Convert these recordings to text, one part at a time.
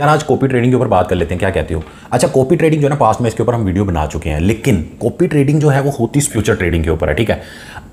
यार आज copy trading के ऊपर बात कर लेते हैं क्या कहते हो अच्छा कॉपी ट्रेडिंग जो है ना पास्ट में इसके ऊपर हम वीडियो बना चुके हैं लेकिन कॉपी ट्रेडिंग जो है वो होती है फ्यूचर ट्रेडिंग के ऊपर है ठीक है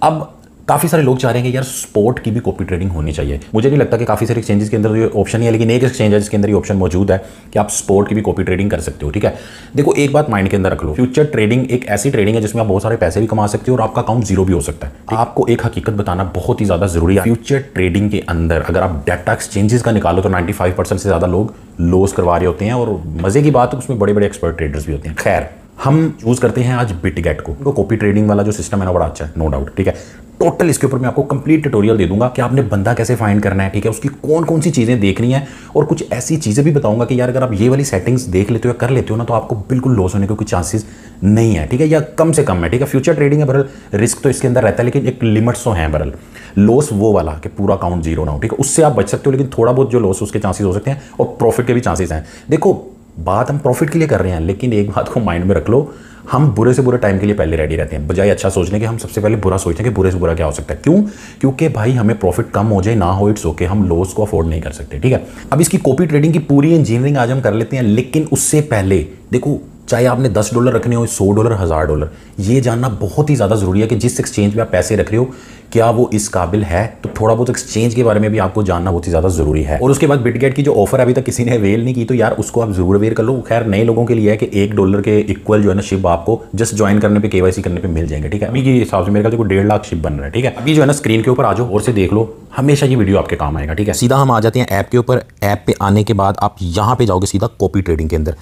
अब काफ़ी सारे लोग चाह रहे हैं कि यार स्पोर्ट की भी कॉपी ट्रेडिंग होनी चाहिए मुझे नहीं लगता कि काफ़ी सारे एक्सचेंजेस के अंदर तो ये ऑप्शन है लेकिन एक एक्सचेंज है जिसके अंदर ये ऑप्शन मौजूद है कि आप स्पोर्ट की भी कॉपी ट्रेडिंग कर सकते हो ठीक है देखो एक बात माइंड के अंदर रख लो फ्यूचर ट्रेडिंग एक ऐसी ट्रेडिंग है जिसमें आप बहुत सारे पैसे भी कमा सकते हो और आपका अकाउंट जीरो भी हो सकता है आपको एक हकीकत बताना बहुत ही ज़्यादा जरूरी है फ्यूचर ट्रेडिंग के अंदर अगर आप डाटा एक्सचेंजेस का निकालो तो नाइन्टी से ज़्यादा लोग लॉस करवा रहे होते हैं और मज़े की बात उसमें बड़े बड़े एक्सपर्ट ट्रेडर्स भी होते हैं खैर हम चूज़ करते हैं आज बिटगेट को कॉपी ट्रेडिंग वाला जो सिस्टम है ना बड़ा अच्छा है नो डाउट ठीक है टोटल इसके ऊपर मैं आपको कंप्लीट ट्यूटोरियल दे दूंगा कि आपने बंदा कैसे फाइंड करना है ठीक है उसकी कौन कौन सी चीज़ें देखनी है और कुछ ऐसी चीज़ें भी बताऊंगा कि यार अगर आप ये वाली सेटिंग्स देख लेते हो या कर लेते हो ना तो आपको बिल्कुल लॉस होने के कोई चांसेस नहीं है ठीक है या कम से कम है ठीक है फ्यूचर ट्रेडिंग है बरल रिस्क तो इसके अंदर रहता है लेकिन एक लिमिट्स तो हैं बरल लॉस वो वाला कि पूरा अकाउंट जीरो ना हो ठीक है उससे आप बच सकते हो लेकिन थोड़ा बहुत जो लॉस उसके चांसेस हो सकते हैं और प्रॉफिट के भी चांसेस हैं देखो बात हम प्रॉफिट के लिए कर रहे हैं लेकिन एक बात को माइंड में रख लो हम बुरे से बुरे टाइम के लिए पहले रेडी रहते हैं बजाय अच्छा सोचने के हम सबसे पहले बुरा सोचते हैं कि बुरे से बुरा क्या हो सकता है क्यों क्योंकि भाई हमें प्रॉफिट कम हो जाए ना हो इट्स ओके हम लॉस को अफोर्ड नहीं कर सकते ठीक है अब इसकी कॉपी ट्रेडिंग की पूरी इंजीनियरिंग आज हम कर लेते हैं लेकिन उससे पहले देखो चाहे आपने दस डॉलर रखने हो सौ डॉलर हज़ार डॉलर ये जानना बहुत ही ज़्यादा ज़रूरी है कि जिस एक्सचेंज में आप पैसे रख रहे हो क्या वो इस काबिल है तो थोड़ा बहुत एक्सचेंज के बारे में भी आपको जानना बहुत ही ज़्यादा ज़रूरी है और उसके बाद बिटगेट की जो ऑफर अभी तक किसी ने अवेल नहीं की तो यार उसको आप ज़रूर अवेल कर लो खैर नए लोगों के लिए है कि एक डॉलर के इक्वल जो है ना शिप आपको जस्ट ज्वाइन करने पे के करने पर मिल जाएंगे ठीक है अभी के हिसाब से मेरे ख्याल डेढ़ लाख शिप बन रहा है ठीक है अभी जो है ना स्क्रीन के ऊपर आ जाओ और से देख लो हमेशा ये वीडियो आपके काम आएगा ठीक है सीधा हम आ जाते हैं ऐप के ऊपर ऐप पर आने के बाद आप यहाँ पर जाओगे सीधा कॉपी ट्रेडिंग के अंदर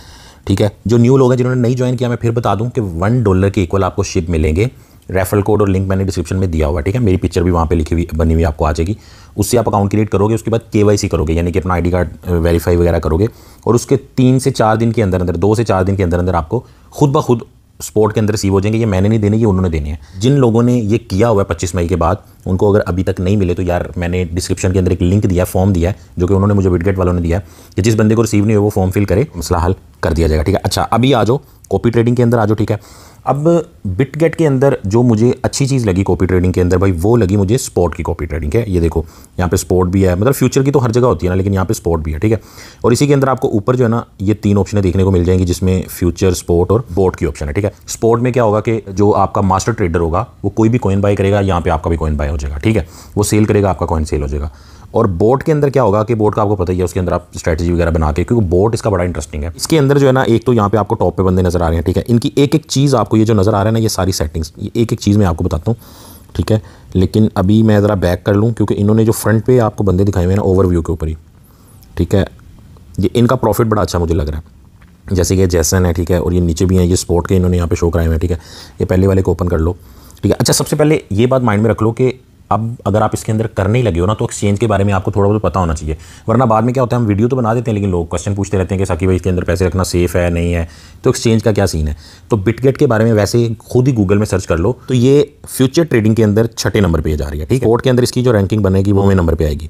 ठीक है जो न्यू लोग हैं जिन्होंने नहीं ज्वाइन किया मैं फिर बता दूं कि वन डॉलर के इक्वल आपको शिप मिलेंगे रेफरल कोड और लिंक मैंने डिस्क्रिप्शन में दिया हुआ ठीक है मेरी पिक्चर भी वहाँ पे लिखी हुई बनी हुई आपको आ जाएगी उससे आप अकाउंट क्रिएट करोगे उसके बाद के करोगे यानी कि अपना आईडी कार्ड वेरीफाई वगैरह करोगे और उसके तीन से चार दिन के अंदर अंदर दो से चार दिन के अंदर अंदर आपको खुद ब खुद स्पोर्ट के अंदर रिसीव हो जाएंगे ये मैंने नहीं देने ये उन्होंने देने हैं जिन लोगों ने ये किया हुआ है पच्चीस मई के बाद उनको अगर अभी तक नहीं मिले तो यार मैंने डिस्क्रिप्शन के अंदर एक लिंक दिया है फॉर्म दिया है जो कि उन्होंने मुझे विडगेट वालों ने दिया है कि जिस बंदे को रिसीव नहीं हुआ वो फॉर्म फिल करे मसला हल कर दिया जाएगा ठीक है अच्छा अभी आ जाओ कॉपी ट्रेडिंग के अंदर आ जाओ ठीक है अब बिटगेट के अंदर जो मुझे अच्छी चीज़ लगी कॉपी ट्रेडिंग के अंदर भाई वो लगी मुझे स्पॉट की कॉपी ट्रेडिंग है ये देखो यहाँ पे स्पॉट भी है मतलब फ्यूचर की तो हर जगह होती है ना लेकिन यहाँ पे स्पॉट भी है ठीक है और इसी के अंदर आपको ऊपर जो है ना ये तीन ऑप्शन देखने को मिल जाएंगी जिसमें फ्यूचर स्पॉट और बोट की ऑप्शन है ठीक है स्पॉट में क्या होगा कि जो आपका मास्टर ट्रेडर होगा वो कोई भी कॉइन बाय करेगा यहाँ पर आपका भी कॉइन बाय हो जाएगा ठीक है वो सेल करेगा आपका कॉइन सेल हो जाएगा और बोट के अंदर क्या होगा कि बोट का आपको पता ही है उसके अंदर आप स्ट्रैटेजी वगैरह बना के क्योंकि बोट इसका बड़ा इंटरेस्टिंग है इसके अंदर जो है ना एक तो यहाँ पे आपको टॉप पे बंदे नज़र आ रहे हैं ठीक है इनकी एक एक चीज़ आपको ये जो नज़र आ रहा है ना ये सारी सेटिंग्स ये एक एक चीज़ मैं आपको बताता हूँ ठीक है लेकिन अभी मैं ज़रा बैक कर लूँ क्योंकि इन्होंने जो फ्रंट पे आपको बंदे दिखाए हुए हैं ना ओवरव्यू के ऊपर ही ठीक है ये इनका प्रॉफिट बड़ा अच्छा मुझे लग रहा है जैसे कि जैसन है ठीक है और ये नीचे भी हैं ये स्पोर्ट के इन्होंने यहाँ पे शो कराए हुए हैं ठीक है ये पहले वाले को ओपन कर लो ठीक है अच्छा सबसे पहले ये बात माइंड में रख लो कि अब अगर आप इसके अंदर करने ही लगे हो ना तो एक्सचेंज के बारे में आपको थोड़ा बहुत पता होना चाहिए वरना बाद में क्या होता है हम वीडियो तो बना देते हैं लेकिन लोग क्वेश्चन पूछते रहते हैं कि साकी भाई इसके अंदर पैसे रखना सेफ है नहीं है तो एक्सचेंज का क्या सीन है तो बिटगेट के बारे में वैसे खुद ही गूगल में सर्च कर लो तो ये फ्यूचर ट्रेडिंग के अंदर छठे नंबर पर जा रही है ठीक है कोर्ट के अंदर इसकी जो रैंकिंग बनेगी वो हमें नंबर पर आएगी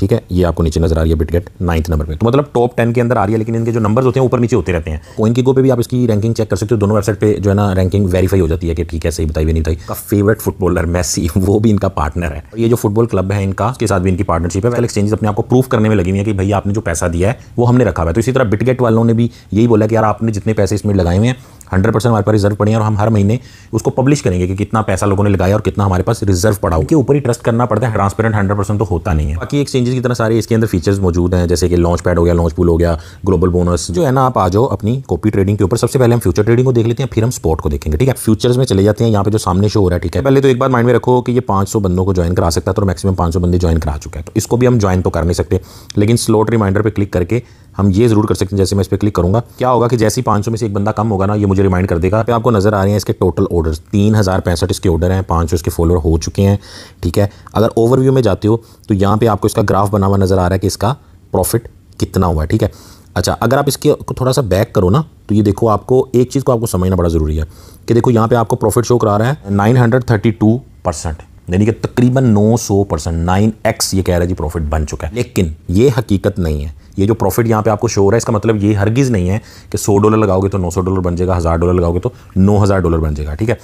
ठीक है ये आपको नीचे नजर आ रही है बिटगेट नाइन्थ नंबर पे तो मतलब टॉप टेन के अंदर आ रही है लेकिन इनके जो नंबर होते हैं ऊपर नीचे होते रहते हैं कोइन की गो पे भी आप इसकी रैंकिंग चेक कर सकते हो दोनों वेबसाइट पे जो है ना रैंकिंग वेरीफाई हो जाती है कि ठीक है सही बताई नहीं था का फेवरेट फुटबॉलर मैसी वो भी इनका पार्टनर है ये जो फुटबॉल क्लब है इनका के साथ भी इनकी पार्टनरशिप है एक्सचेंज एक्सचेंजेस अपने आपको प्रूफ करने में लगी हुई है कि भाई आपने जो पैसा दिया है वो हमने रखा हुआ है तो इसी तरह बिटगेट वालों ने भी यही बोला कि यार आपने जितने पैसे इसमें लगाए हुए हैं हंड्रेड परसेंट हमारे पास रिजर्व पड़ी है और हम हर महीने उसको पब्लिश करेंगे कि कितना पैसा लोगों ने लगाया और कितना हमारे पास रिजर्व पड़ा हो के ऊपर ही ट्रस्ट करना पड़ता है ट्रांसपेरेंट हंड्रेड परसेंट तो होता नहीं है बाकी एक्सचेंजेस की तरह सारे इसके अंदर फीचर्स मौजूद हैं जैसे कि लॉन्च पैड हो गया लॉन्च पुल हो गया ग्लोबल बोनस जो है ना आप आ जाओ अपनी कॉपी ट्रेडिंग के ऊपर सबसे पहले हम फ्यूचर ट्रेडिंग को देख लेते हैं फिर हम स्पॉट को देखेंगे ठीक है फ्यूचर्स में चले जाते हैं यहाँ पे जो सामने शो हो रहा है ठीक है पहले तो एक बार माइंड में रखो कि ये पांच बंदों को ज्वाइन करा सकता है तो मैक्सिमम सौ बंदे ज्वाइन करा चुका है तो इसको भी हम ज्वाइन तो कर नहीं सकते लेकिन स्लोट रिमाइंडर पर क्लिक करके हम ये जरूर कर सकते हैं जैसे मैं इस पर क्लिक करूँगा क्या होगा कि जैसे ही पाँच में से एक बंदा कम होगा ना ये मुझे रिमाइंड कर देगा पे आपको नजर आ रहे हैं इसके टोटल ऑर्डर तीन हज़ार पैंसठ इसके ऑर्डर हैं पाँच इसके फॉलोअर हो चुके हैं ठीक है अगर ओवरव्यू में जाते हो तो यहाँ पर आपको इसका ग्राफ बना हुआ नज़र आ रहा है कि इसका प्रॉफिट कितना हुआ ठीक है अच्छा अगर आप इसके थोड़ा सा बैक करो ना तो ये देखो आपको एक चीज़ को आपको समझना बड़ा ज़रूरी है कि देखो यहाँ पे आपको प्रॉफिट शो करा रहा है टू परसेंट यानी कि तकरीबन सौ परसेंट नाइन एक्स ये कह रहा है जी प्रॉफिट बन चुका है लेकिन ये हकीकत नहीं है ये जो प्रॉफिट यहाँ पे आपको शो हो रहा है इसका मतलब ये हरगिज़ नहीं है कि सौ डॉलर लगाओगे तो नौ सौ डॉलर बन जाएगा हज़ार डॉलर लगाओगे तो नौ हज़ार डॉलर बन जाएगा ठीक है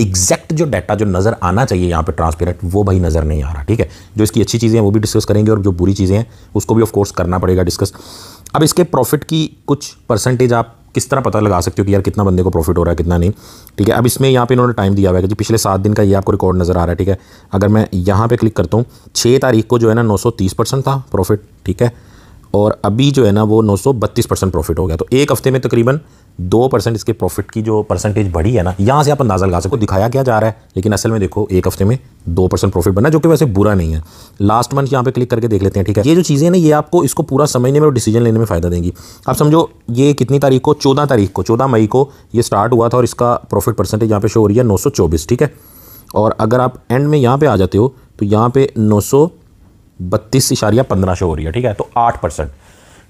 एग्जैक्ट जो डाटा जो नज़र आना चाहिए यहाँ पे ट्रांसपेरेंट वो भाई नज़र नहीं आ रहा ठीक है जो इसकी अच्छी चीज़ें हैं वो भी डिस्कस करेंगे और जो बुरी चीज़ें हैं उसको भी ऑफकोर्स करना पड़ेगा डिस्कस अब इसके प्रॉफिट की कुछ परसेंटेज आप किस तरह पता लगा सकते हो कि यार कितना बंदे को प्रॉफिट हो रहा है कितना नहीं ठीक है अब इसमें यहाँ पे इन्होंने टाइम दिया हुआ है कि पिछले सात दिन का ये आपको रिकॉर्ड नज़र आ रहा है ठीक है अगर मैं यहाँ पे क्लिक करता हूँ छः तारीख को जो है ना 930 परसेंट था प्रॉफिट ठीक है और अभी जो है ना वो बत्तीस परसेंट प्रॉफिट हो गया तो एक हफ्ते में तकरीबन दो परसेंट इसके प्रॉफिट की जो परसेंटेज बढ़ी है ना यहाँ से आप अंदाजा लगा सको दिखाया क्या जा रहा है लेकिन असल में देखो एक हफ्ते में दो परसेंट प्रॉफिट बना जो कि वैसे बुरा नहीं है लास्ट मंथ यहाँ पे क्लिक करके देख लेते हैं ठीक है ये जो चीज़ें ना ये आपको इसको पूरा समझने में और डिसीजन लेने में फ़ायदा देंगी आप समझो ये कितनी तारीख को चौदह तारीख को चौदह मई को ये स्टार्ट हुआ था और इसका प्रॉफिट परसेंटेज यहाँ पर शो हो रही है नौ ठीक है और अगर आप एंड में यहाँ पर आ जाते हो तो यहाँ पे नौ बत्तीस इशारिया पंद्रह शो हो रही है ठीक है तो आठ परसेंट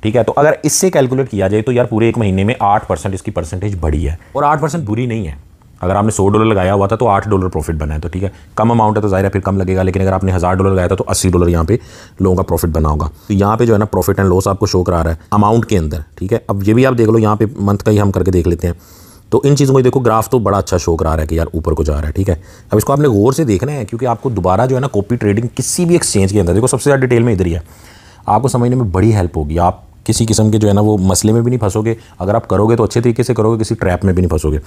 ठीक है तो अगर इससे कैलकुलेट किया जाए तो यार पूरे एक महीने में आठ परसेंट इसकी परसेंटेज बढ़ी है और आठ परसेंट बुरी नहीं है अगर आपने सौ डॉलर लगाया हुआ था तो आठ डॉलर प्रॉफिट बना है तो ठीक है कम अमाउंट है तो जाहिर है फिर कम लगेगा लेकिन अगर आपने हज़ार डॉलर लगाया था तो अस्सी डॉलर यहाँ पे लोगों का प्रॉफिट बना होगा तो यहाँ पे जो है ना प्रॉफिट एंड लॉस आपको शो करा रहा है अमाउंट के अंदर ठीक है अब ये भी आप देख लो यहाँ पे मंथ का ही हम करके देख लेते हैं तो इन चीज़ों को देखो ग्राफ तो बड़ा अच्छा शो करा रहा है कि यार ऊपर को जा रहा है ठीक है अब इसको आपने गौर से देखना है क्योंकि आपको दोबारा जो है ना कॉपी ट्रेडिंग किसी भी एक्सचेंज के अंदर देखो सबसे ज़्यादा डिटेल में इधर ही है आपको समझने में बड़ी हेल्प होगी आप किसी किस्म के जो है ना वो मसले में भी नहीं फंसोगे अगर आप करोगे तो अच्छे तरीके से करोगे किसी ट्रैप में भी नहीं फंसोगे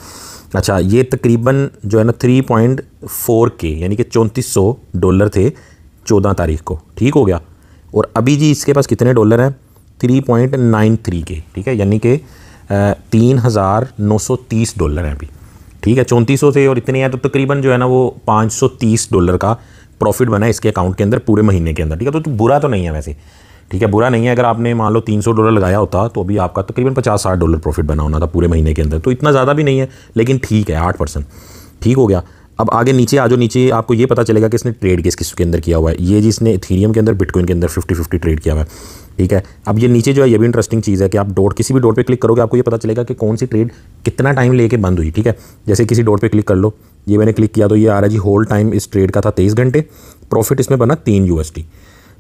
अच्छा ये तकरीबन जो है ना थ्री पॉइंट फोर के यानी कि चौंतीस सौ डॉलर थे चौदह तारीख को ठीक हो गया और अभी जी इसके पास कितने डॉलर हैं थ्री पॉइंट नाइन थ्री के ठीक है यानी कि तीन हज़ार नौ सौ तीस डॉलर हैं अभी ठीक है चौंतीस सौ से और इतने हैं तो तकरीबन जो है ना वो पाँच सौ तीस डॉलर का प्रॉफिट बना है इसके अकाउंट के अंदर पूरे महीने के अंदर ठीक है तो, तो बुरा तो नहीं है वैसे ठीक है बुरा नहीं है अगर आपने मान लो तीन सौ डॉलर लगाया होता तो अभी आपका तकरीबन पचास साठ डॉलर प्रॉफिट बना होना था पूरे महीने के अंदर तो इतना ज़्यादा भी नहीं है लेकिन ठीक है आठ परसेंट ठीक हो गया अब आगे नीचे आ जाओ नीचे आपको ये पता चलेगा कि इसने ट्रेड किस किस के अंदर किया हुआ है ये जिसने थीरियम के अंदर बिटकॉइन के अंदर फिफ्टी फिफ्टी ट्रेड किया हुआ है ठीक है अब ये नीचे जो है ये भी इंटरेस्टिंग चीज़ है कि आप डॉट किसी भी डॉट पे क्लिक करोगे आपको ये पता चलेगा कि कौन सी ट्रेड कितना टाइम लेके बंद हुई ठीक है जैसे किसी डॉट पे क्लिक कर लो ये मैंने क्लिक किया तो ये आ रहा है जी होल टाइम इस ट्रेड का था तेईस घंटे प्रॉफिट इसमें बना तीन यूएसडी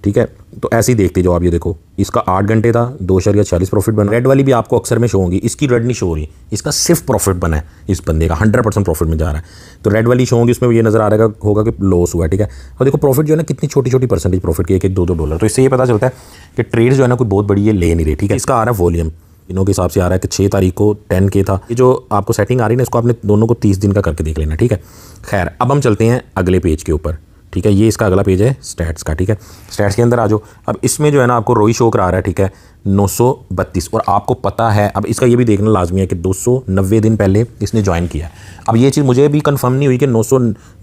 ठीक है तो ऐसे ही देखते जाओ आप ये देखो इसका आठ घंटे था दो या चालीस प्रॉफिट बना रेड वाली भी आपको अक्सर में शो होगी इसकी रेड नहीं शो हो रही इसका सिर्फ प्रॉफिट बना है इस बंदे का हंड्रेड परसेंट प्रॉफिट में जा रहा है तो रेड वाली शो होगी उसमें ये नजर आ रहा होगा कि लॉस हुआ है ठीक है और देखो प्रॉफिट जो है ना कितनी छोटी छोटी परसेंटेज प्रॉफिट की एक एक दो दो डॉलर तो इससे ये पता चलता है कि ट्रेड जो है ना कोई बहुत बड़ी ये ले नहीं रही ठीक है इसका आ रहा है वॉल्यूम इनों के हिसाब से आ रहा है कि छः तारीख को टेन के था ये जो आपको सेटिंग आ रही है ना इसको आपने दोनों को तीस दिन का करके देख लेना ठीक है खैर अब हम चलते हैं अगले पेज के ऊपर ठीक है ये इसका अगला पेज है स्टैट्स का ठीक है स्टैट्स के अंदर आ जाओ अब इसमें जो है ना आपको रोई शो करा रहा है ठीक है 932 और आपको पता है अब इसका ये भी देखना लाजमी है कि 290 दिन पहले इसने ज्वाइन किया अब ये चीज़ मुझे भी कंफर्म नहीं हुई कि 900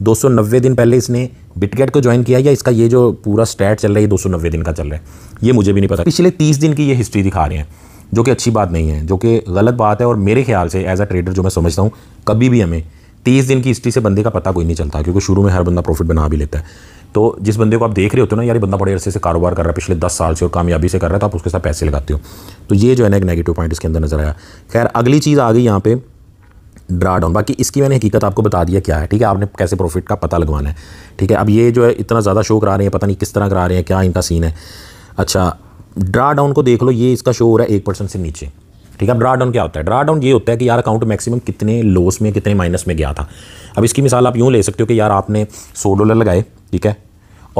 290 दिन पहले इसने बिटगेट को ज्वाइन किया या इसका ये जो पूरा स्टैट चल रहा है ये दो दिन का चल रहा है ये मुझे भी नहीं पता पिछले तीस दिन की ये हिस्ट्री दिखा रहे हैं जो कि अच्छी बात नहीं है जो कि गलत बात है और मेरे ख्याल से एज अ ट्रेडर जो मैं समझता हूँ कभी भी हमें तीस दिन की हिस्ट्री से बंदे का पता कोई नहीं चलता क्योंकि शुरू में हर बंदा प्रॉफिट बना भी लेता है तो जिस बंदे को आप देख रहे होते हो ना यार बंदा बड़े अरसे से कारोबार कर रहा है पिछले दस साल से और कामयाबी से कर रहा है तो आप उसके साथ पैसे लगाते हो तो ये जो है ना एक नेगेटिव पॉइंट इसके अंदर नज़र आया खैर अगली चीज़ आ गई यहाँ पे ड्रा डाउन बाकी इसकी मैंने हकीकत आपको बता दिया क्या है ठीक है आपने कैसे प्रॉफिट का पता लगवाना है ठीक है अब ये जो है इतना ज़्यादा शो करा रहे हैं पता नहीं किस तरह करा रहे हैं क्या इनका सीन है अच्छा ड्रा डाउन को देख लो ये इसका शो हो रहा है एक परसेंट से नीचे ठीक है ड्रा डाउन क्या होता है ड्रा डाउन ये होता है कि यार अकाउंट मैक्सिमम कितने लॉस में कितने माइनस में गया था अब इसकी मिसाल आप यूँ ले सकते हो कि यार आपने सौ डॉलर लगाए ठीक है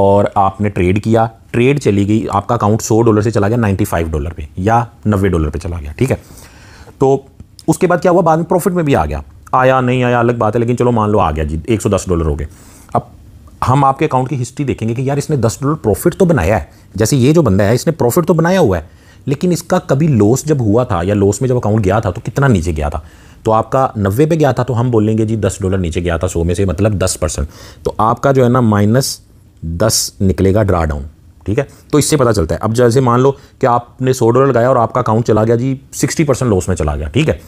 और आपने ट्रेड किया ट्रेड चली गई आपका अकाउंट सौ डॉलर से चला गया नाइन्टी फाइव डॉलर पर या नब्बे डॉलर पर चला गया ठीक है तो उसके बाद क्या हुआ बाद में प्रॉफिट में भी आ गया आया नहीं आया अलग बात है लेकिन चलो मान लो आ गया जी एक सौ दस डॉलर हो गए अब हम आपके अकाउंट की हिस्ट्री देखेंगे कि यार इसने दस डॉलर प्रॉफिट तो बनाया है जैसे ये जो बंदा है इसने प्रॉफिट तो बनाया हुआ है लेकिन इसका कभी लॉस जब हुआ था या लॉस में जब अकाउंट गया था तो कितना नीचे गया था तो आपका नब्बे पे गया था तो हम बोलेंगे जी दस डॉलर नीचे गया था सौ में से मतलब दस परसेंट तो आपका जो है ना माइनस दस निकलेगा ड्रा डाउन ठीक है तो इससे पता चलता है अब जैसे मान लो कि आपने सौ डॉलर लगाया और आपका अकाउंट चला गया जी सिक्सटी परसेंट लॉस में चला गया ठीक है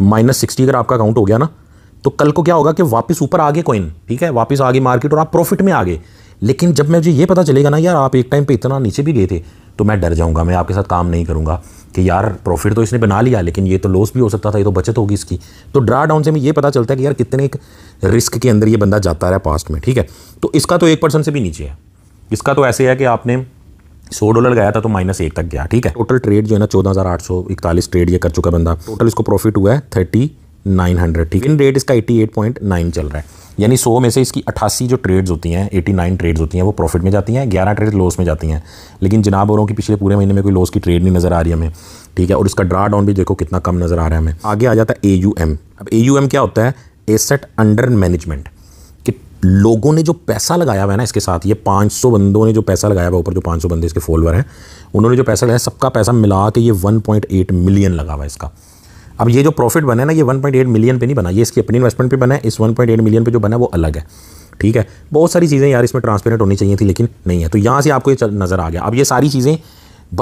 माइनस सिक्सटी अगर आपका अकाउंट हो गया ना तो कल को क्या होगा कि वापस ऊपर आगे कॉइन ठीक है वापस आगे मार्केट और आप प्रॉफिट में आगे लेकिन जब मुझे ये पता चलेगा ना यार आप एक टाइम पे इतना नीचे भी गए थे तो मैं डर जाऊँगा मैं आपके साथ काम नहीं करूँगा कि यार प्रॉफिट तो इसने बना लिया लेकिन ये तो लॉस भी हो सकता था ये तो बचत होगी इसकी तो ड्रा डाउन से हमें ये पता चलता है कि यार कितने एक रिस्क के अंदर ये बंदा जाता रहा पास्ट में ठीक है तो इसका तो एक परसेंट से भी नीचे है इसका तो ऐसे है कि आपने सौ डॉलर गया था तो माइनस एक तक गया ठीक है टोटल ट्रेड जो है ना चौदह हज़ार आठ सौ इकतालीस ट्रेड ये कर चुका बंदा टोटल इसको प्रॉफिट हुआ है थर्टी नाइन हंड्रेड ठीक है रेट इसका एटी एट पॉइंट नाइन चल रहा है यानी सौ में से इसकी अठासी जो ट्रेड्स होती हैं एटी नाइन ट्रेड्स होती हैं वो प्रॉफिट में जाती हैं ग्यारह ट्रेड लॉस में जाती हैं लेकिन जनाब औरों की पिछले पूरे महीने में कोई लॉस की ट्रेड नहीं नज़र आ रही हमें ठीक है और इसका ड्रा डाउन भी देखो कितना कम नज़र आ रहा है हमें आगे आ जाता है ए यू एम अब ए यू एम क्या होता है एसेट अंडर मैनेजमेंट कि लोगों ने जो पैसा लगाया हुआ है ना इसके साथ ये 500 बंदों ने जो पैसा लगाया हुआ ऊपर जो 500 बंदे इसके फॉलोअर हैं उन्होंने जो पैसा लगाया सबका पैसा मिला के ये 1.8 मिलियन लगा हुआ है इसका अब ये जो प्रॉफिट बना है ना ये 1.8 मिलियन पे नहीं बना ये इसकी अपनी इन्वेस्टमेंट पे बना है इस 1.8 मिलियन पे जो बना है वो अलग है ठीक है बहुत सारी चीज़ें यार इसमें ट्रांसपेरेंट होनी चाहिए थी लेकिन नहीं है तो यहाँ से आपको ये नज़र आ गया अब ये सारी चीज़ें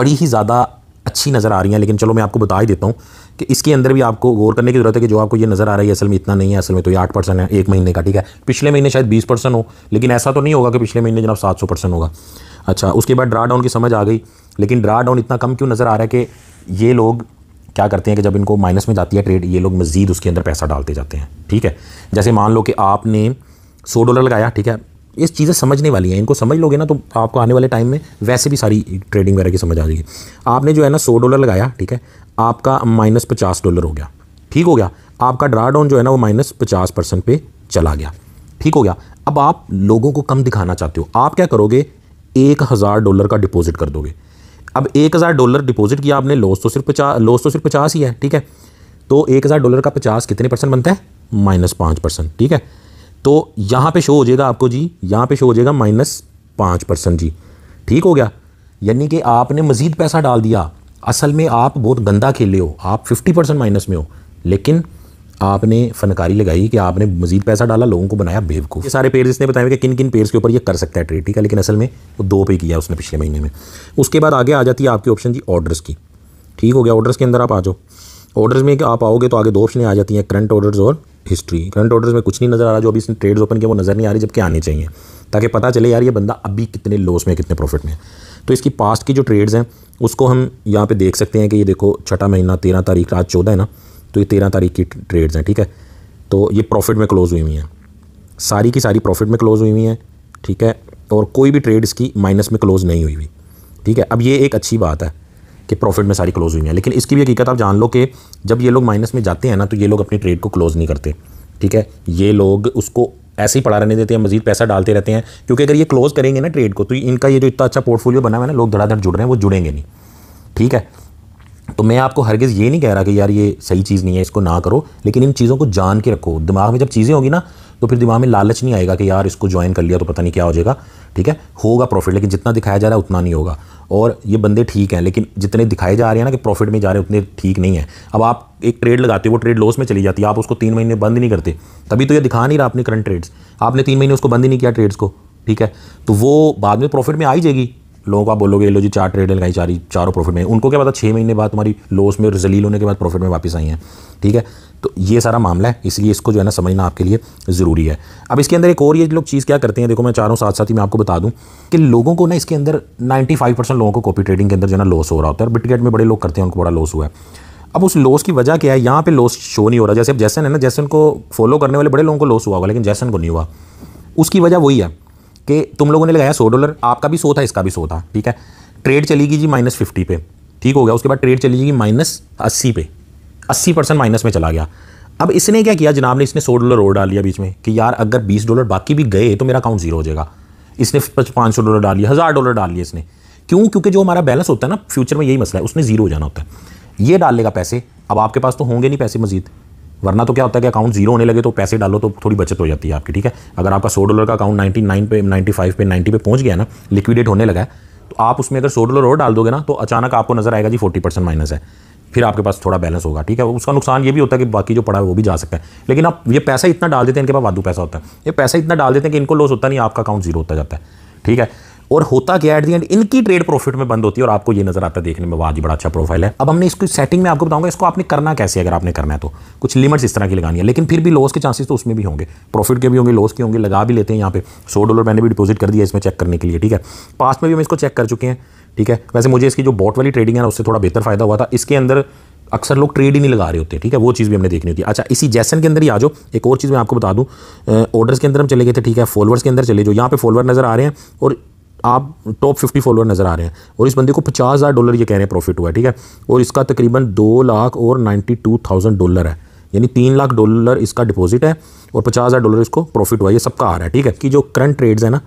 बड़ी ही ज़्यादा अच्छी नज़र आ रही हैं लेकिन चलो मैं आपको बता ही देता हूँ कि इसके अंदर भी आपको गौर करने की ज़रूरत है कि जो आपको ये नज़र आ रही है असल में इतना नहीं है असल में तो ये आठ परसेंट है एक महीने का ठीक है पिछले महीने शायद बीस परसेंट हो लेकिन ऐसा तो नहीं होगा कि पिछले महीने जनाब सात सौ परसेंट होगा अच्छा उसके बाद ड्रा डाउन की समझ आ गई लेकिन ड्रा डाउन इतना कम क्यों नज़र आ रहा है कि ये लोग क्या करते हैं कि जब इनको माइनस में जाती है ट्रेड ये लोग मज़ीद उसके अंदर पैसा डालते जाते हैं ठीक है जैसे मान लो कि आपने सौ डॉलर लगाया ठीक है इस चीज़ें समझने वाली हैं इनको समझ लोगे ना तो आपको आने वाले टाइम में वैसे भी सारी ट्रेडिंग वगैरह की समझ आ जाएगी आपने जो है ना सौ डॉलर लगाया ठीक है आपका माइनस पचास डॉलर हो गया ठीक हो गया आपका ड्रा डाउन जो है ना वो माइनस पचास परसेंट पे चला गया ठीक हो गया अब आप लोगों को कम दिखाना चाहते हो आप क्या करोगे एक हज़ार डॉलर का डिपॉजिट कर दोगे अब एक हज़ार डॉलर डिपॉजिट किया आपने लॉस तो सिर्फ पचास लॉस तो सिर्फ पचास ही है ठीक है तो एक हज़ार डॉलर का पचास कितने परसेंट बनता है माइनस पाँच परसेंट ठीक है तो यहाँ पे शो हो जाएगा आपको जी यहाँ पे शो हो जाएगा माइनस पाँच परसेंट जी ठीक हो गया यानी कि आपने मज़ीद पैसा डाल दिया असल में आप बहुत गंदा खेले हो आप फिफ्टी परसेंट माइनस में हो लेकिन आपने फनकारी लगाई कि आपने मजीद पैसा डाला लोगों को बनाया बेवकूफ़ ये सारे पेज इसने बताया कि किन किन पेज के ऊपर ये कर सकता है ट्रेड ठीक है लेकिन असल में वो दो पे किया उसने पिछले महीने में उसके बाद आगे आ जाती है आपकी ऑप्शन जी ऑर्डर्स की ठीक हो गया ऑर्डर्स के अंदर आप आ जाओ ऑर्डर्स में आप आओगे तो आगे दो ऑप्शन आ जाती हैं करंट ऑर्डर्स और हिस्ट्री करंट ऑर्डर्स में कुछ नहीं नज़र आ रहा जो अभी इसने ट्रेड्स ओपन किया वो नज़र नहीं आ रही जबकि आने चाहिए ताकि पता चले यार ये बंदा अभी कितने लॉस में कितने प्रॉफिट में तो इसकी पास्ट की जो ट्रेड्स हैं उसको हम यहाँ पे देख सकते हैं कि ये देखो छठा महीना तेरह तारीख आज चौदह है ना तो ये तेरह तारीख की ट्रेड्स हैं ठीक है तो ये प्रॉफिट में क्लोज़ हुई हुई हैं सारी की सारी प्रॉफिट में क्लोज़ हुई हुई हैं ठीक है और कोई भी ट्रेड इसकी माइनस में क्लोज़ नहीं हुई हुई ठीक है अब ये एक अच्छी बात है कि प्रॉफिट में सारी क्लोज़ हुई हैं लेकिन इसकी भी हकीकत आप जान लो कि जब ये लोग माइनस में जाते हैं ना तो ये लोग अपनी ट्रेड को क्लोज़ नहीं करते ठीक है ये लोग उसको ऐसे ही पड़ा रहने देते हैं मजीद पैसा डालते रहते हैं क्योंकि अगर ये क्लोज़ करेंगे ना ट्रेड को तो इनका ये जो इतना अच्छा पोर्टफोलियो बना हुआ है ना लोग धड़ाधड़ जुड़ रहे हैं वो जुड़ेंगे नहीं ठीक है तो मैं आपको हरगिज़ ये नहीं कह रहा कि यार ये सही चीज़ नहीं है इसको ना करो लेकिन इन चीज़ों को जान के रखो दिमाग में जब चीज़ें होगी ना तो फिर दिमाग में लालच नहीं आएगा कि यार इसको ज्वाइन कर लिया तो पता नहीं क्या हो जाएगा ठीक है होगा प्रॉफिट लेकिन जितना दिखाया जा रहा है उतना नहीं होगा और ये बंदे ठीक हैं लेकिन जितने दिखाए जा रहे हैं ना कि प्रॉफिट में जा रहे हैं उतने ठीक नहीं है अब आप एक ट्रेड लगाते हो वो ट्रेड लॉस में चली जाती है आप उसको तीन महीने बंद नहीं करते तभी तो ये दिखा नहीं रहा आपने करंट ट्रेड्स आपने तीन महीने उसको बंद ही नहीं किया ट्रेड्स को ठीक है तो वो बाद में प्रॉफिट में आ ही जाएगी लोगों को आप बोलोगे लो जी चार ट्रेड लगाई चार चारों प्रॉफिट में उनको क्या पता छः महीने बाद तुम्हारी लॉस में जलील होने के बाद प्रॉफिट में वापस आई हैं ठीक है तो ये सारा मामला है इसलिए इसको जो है ना समझना आपके लिए ज़रूरी है अब इसके अंदर एक और ये लोग चीज़ क्या करते हैं देखो मैं चारों साथ साथ ही मैं आपको बता दूं कि लोगों को ना इसके अंदर 95 परसेंट लोगों को कॉपी ट्रेडिंग के अंदर जो है ना लॉस हो रहा होता है और बिटगेट में बड़े लोग करते हैं उनको बड़ा लॉस हुआ है अब उस लॉस की वजह क्या है यहाँ पे लॉस शो नहीं हो रहा जैसे अब जैसन है ना जैसन को फॉलो करने वाले बड़े लोगों को लॉस हुआ होगा लेकिन जैसन को नहीं हुआ उसकी वजह वही है कि तुम लोगों ने लगाया सौ डॉलर आपका भी सौ था इसका भी सौ था ठीक है ट्रेड चली गई जी माइनस फिफ्टी पे ठीक हो गया उसके बाद ट्रेड चली गई माइनस अस्सी पे अस्सी परसेंट माइनस में चला गया अब इसने क्या किया जनाब ने इसने सौ डॉलर और डाल लिया बीच में कि यार अगर बीस डॉलर बाकी भी गए तो मेरा अकाउंट जीरो हो जाएगा इसने पाँच सौ डॉलर डाल लिया हज़ार डॉलर डाल लिया इसने क्यों क्योंकि जो हमारा बैलेंस होता है ना फ्यूचर में यही मसला है उसने जीरो हो जाना होता है ये डाल लेगा पैसे अब आपके पास तो होंगे नहीं पैसे मजीद वरना तो क्या होता है कि अकाउंट जीरो होने लगे तो पैसे डालो तो थोड़ी बचत हो जाती है आपकी ठीक है अगर आपका सौ डॉलर का अकाउंट नाइन्टी नाइन पे नाइन्टी फाइव पे नाइन्टी पे पहुंच गया ना लिक्विडेट होने लगा है तो आप उसमें अगर सौ डॉलर और डाल दोगे ना तो अचानक आपको नजर आएगा जी फोर्टी परसेंट माइनस है फिर आपके पास थोड़ा बैलेंस होगा ठीक है उसका नुकसान ये भी होता है कि बाकी जो पड़ा है वो भी जा सकता है लेकिन आप ये पैसा इतना डाल देते हैं इनके पास वादू पैसा होता है ये पैसा इतना डाल देते हैं कि इनको लॉस होता नहीं आपका अकाउंट जीरो होता जाता है ठीक है और होता क्या एट दी एंड इनकी ट्रेड प्रॉफिट में बंद होती है और आपको ये नजर आता है देखने में वाह जी बड़ा अच्छा प्रोफाइल है अब हमने इसको सेटिंग में आपको बताऊंगा इसको आपने करना कैसे अगर आपने करना है तो कुछ लिमिट्स इस तरह की लगानी है लेकिन फिर भी लॉस के चांसेस तो उसमें भी होंगे प्रॉफिट के भी होंगे लॉस के होंगे लगा भी लेते हैं यहाँ पे सौ डॉलर मैंने भी डिपोजिट कर दिया इसमें चेक करने के लिए ठीक है पास में भी हम इसको चेक कर चुके हैं ठीक है वैसे मुझे इसकी जो बॉट वाली ट्रेडिंग है ना उससे थोड़ा बेहतर फायदा हुआ था इसके अंदर अक्सर लोग ट्रेड ही नहीं लगा रहे होते ठीक है वो चीज़ भी हमने देखनी होती है अच्छा इसी जैसन के अंदर ही आ जाओ एक और चीज़ मैं आपको बता दूँ ऑर्डर्स के अंदर हम चले गए थे ठीक है फॉलोअर्स के अंदर चले जाओ यहाँ पे फॉलोअर नजर आ रहे हैं और आप टॉप फिफ्टी फॉलोअर नज़र आ रहे हैं और इस बंदे को पचास हज़ार डॉलर ये कह रहे हैं प्रॉफिट हुआ है ठीक है और इसका तकरीबन दो लाख और नाइन्टी टू थाउजेंड डॉलर है यानी तीन लाख डॉलर इसका डिपॉजिट है और पचास हज़ार डॉलर इसको प्रॉफिट हुआ ये सबका आ रहा है ठीक है कि जो करंट ट्रेड्स हैं ना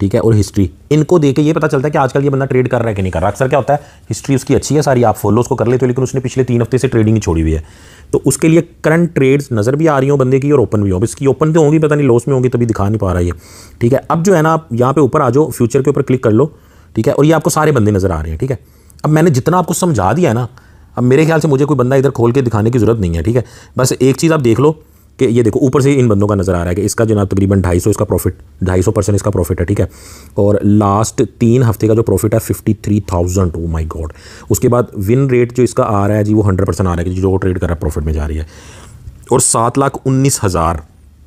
ठीक है और हिस्ट्री इनको देख के ये पता चलता है कि आजकल ये बंदा ट्रेड कर रहा है कि नहीं कर रहा अक्सर क्या होता है हिस्ट्री उसकी अच्छी है सारी आप फॉलो उसको कर लेते हो लेकिन उसने पिछले तीन हफ्ते से ट्रेडिंग ही छोड़ी हुई है तो उसके लिए करंट ट्रेड्स नज़र भी आ रही हो बंदे की और ओपन भी हो इसकी ओपन तो होंगी पता नहीं लॉस में होंगी तभी दिखा नहीं पा रहा है ठीक है अब जो है ना आप यहाँ पर ऊपर आ जाओ फ्यूचर के ऊपर क्लिक कर लो ठीक है और ये आपको सारे बंदे नज़र आ रहे हैं ठीक है अब मैंने जितना आपको समझा दिया है ना अब मेरे ख्याल से मुझे कोई बंदा इधर खोल के दिखाने की ज़रूरत नहीं है ठीक है बस एक चीज़ आप देख लो कि ये देखो ऊपर से इन बंदों का नज़र आ रहा है कि इसका जनाब तकरीबन ढाई सौ इसका प्रॉफिट ढाई सौ परसेंट इसका प्रॉफिट है ठीक है और लास्ट तीन हफ्ते का जो प्रॉफिट है fifty three thousand oh my god उसके बाद विन रेट जो इसका आ रहा है जी वो हंड्रेड परसेंट आ रहा है कि जो ट्रेड कर रहा है प्रॉफिट में जा रही है और सात लाख उन्नीस हज़ार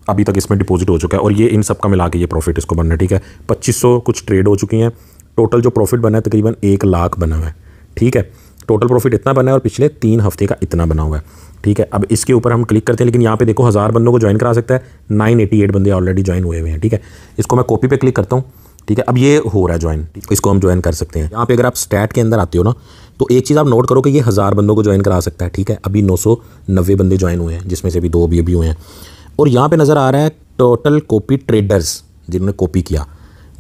अभी तक इसमें डिपोज़िट हो चुका है और ये इन सब का मिला के ये प्रॉफिट इसको बनना है ठीक है पच्चीस सौ कुछ ट्रेड हो चुकी हैं टोटल जो प्रॉफिट बना है तकरीबन एक लाख बना हुआ है ठीक है टोटल प्रॉफिट इतना बना है और पिछले तीन हफ्ते का इतना बना हुआ है ठीक है अब इसके ऊपर हम क्लिक करते हैं लेकिन यहाँ पे देखो हज़ार बंदों को ज्वाइन करा सकता है नाइन एटी एट बंदे ऑलरेडी ज्वाइन हुए हुए हैं ठीक है इसको मैं कॉपी पे क्लिक करता हूँ ठीक है अब ये हो रहा है ज्वाइन इसको हम ज्वाइन कर सकते हैं यहाँ पे अगर आप स्टैट के अंदर आते हो ना तो एक चीज़ आप नोट करो कि ये हज़ार बंदों को ज्वाइन करा सकता है ठीक है अभी नौ सौ नब्बे बंदे ज्वाइन हुए हैं जिसमें से अभी दो अभी अभी हुए हैं और यहाँ पर नज़र आ रहा है टोटल कॉपी ट्रेडर्स जिन्होंने कॉपी किया